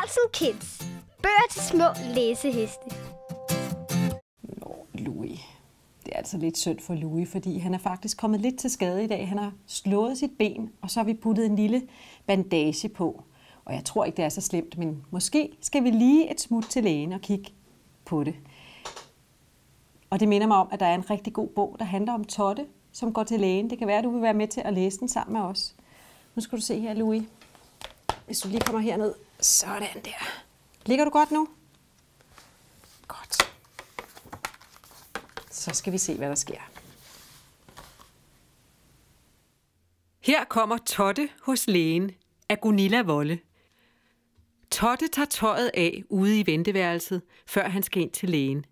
Carlsen Kids. Bøger til små læseheste. Nå, Louis. Det er altså lidt synd for Louis, fordi han er faktisk kommet lidt til skade i dag. Han har slået sit ben, og så har vi puttet en lille bandage på. Og jeg tror ikke, det er så slemt, men måske skal vi lige et smut til lægen og kigge på det. Og det minder mig om, at der er en rigtig god bog, der handler om Totte, som går til lægen. Det kan være, at du vil være med til at læse den sammen med os. Nu skal du se her, Louis. Hvis du lige kommer herned. Sådan der. Ligger du godt nu? Godt. Så skal vi se, hvad der sker. Her kommer Totte hos lægen af Gunilla Volle. Totte tager tøjet af ude i venteværelset, før han skal ind til lægen.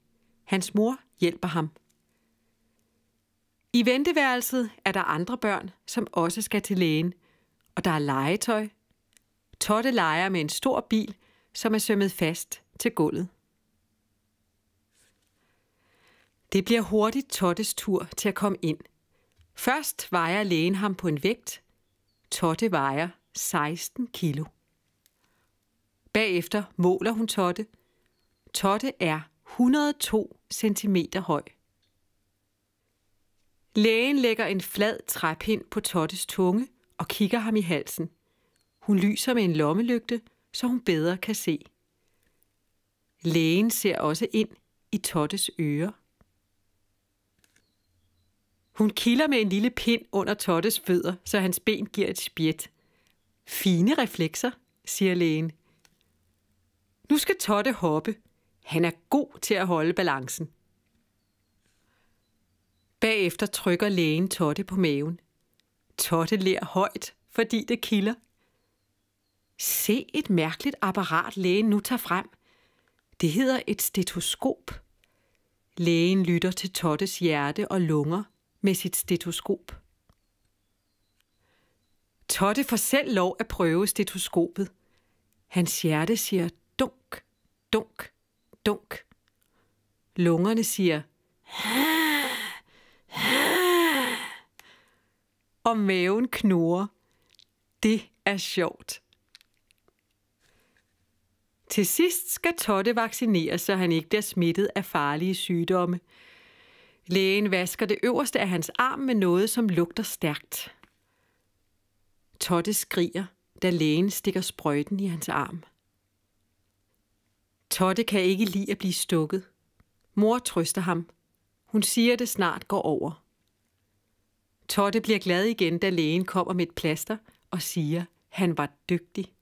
Hans mor hjælper ham. I venteværelset er der andre børn, som også skal til lægen, og der er legetøj Totte leger med en stor bil, som er sømmet fast til gulvet. Det bliver hurtigt Tottes tur til at komme ind. Først vejer lægen ham på en vægt. Totte vejer 16 kilo. Bagefter måler hun Totte. Totte er 102 cm høj. Lægen lægger en flad træpind på Tottes tunge og kigger ham i halsen. Hun lyser med en lommelygte, så hun bedre kan se. Lægen ser også ind i Tottes ører. Hun kilder med en lille pind under Tottes fødder, så hans ben giver et spjæt. Fine reflekser, siger lægen. Nu skal Totte hoppe. Han er god til at holde balancen. Bagefter trykker lægen Totte på maven. Totte ler højt, fordi det kilder. Se et mærkeligt apparat, lægen nu tager frem. Det hedder et stetoskop. Lægen lytter til Tottes hjerte og lunger med sit stetoskop. Totte får selv lov at prøve stetoskopet. Hans hjerte siger dunk, dunk, dunk. Lungerne siger og maven knurrer. Det er sjovt. Til sidst skal Totte vaccineres, så han ikke bliver smittet af farlige sygdomme. Lægen vasker det øverste af hans arm med noget, som lugter stærkt. Totte skriger, da lægen stikker sprøjten i hans arm. Totte kan ikke lide at blive stukket. Mor trøster ham. Hun siger, at det snart går over. Totte bliver glad igen, da lægen kommer med et plaster og siger, at han var dygtig.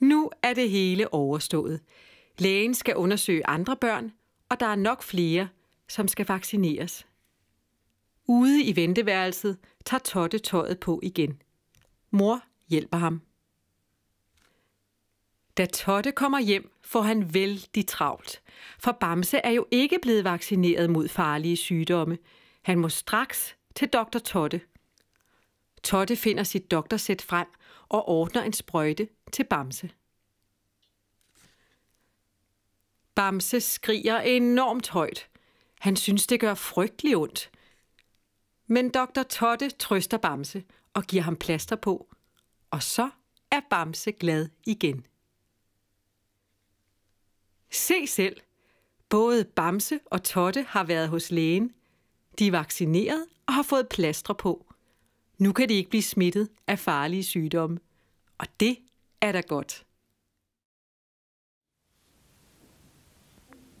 Nu er det hele overstået. Lægen skal undersøge andre børn, og der er nok flere, som skal vaccineres. Ude i venteværelset tager Totte tøjet på igen. Mor hjælper ham. Da Totte kommer hjem, får han vældig travlt. For Bamse er jo ikke blevet vaccineret mod farlige sygdomme. Han må straks til doktor Totte. Totte finder sit doktorsæt frem og ordner en sprøjte til Bamse. Bamse skriger enormt højt. Han synes, det gør frygtelig ondt. Men dr. Totte trøster Bamse og giver ham plaster på, og så er Bamse glad igen. Se selv. Både Bamse og Totte har været hos lægen. De er vaccineret og har fået plaster på. Nu kan de ikke blive smittet af farlige sygdomme. Og det er da godt.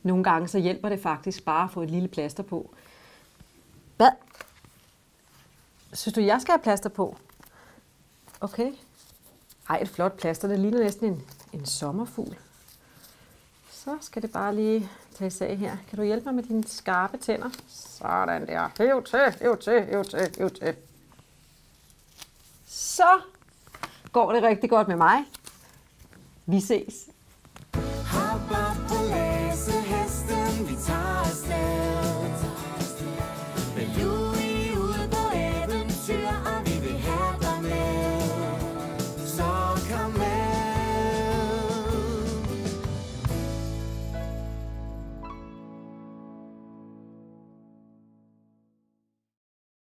Nogle gange så hjælper det faktisk bare at få et lille plaster på. Hvad? Synes du, jeg skal have plaster på? Okay. Ej, et flot plaster. Det ligner næsten en, en sommerfugl. Så skal det bare lige tages af her. Kan du hjælpe mig med dine skarpe tænder? Sådan der. Hæv til, hæv til, hæv til, hæv til. Så går det rigtig godt med mig. Vi ses.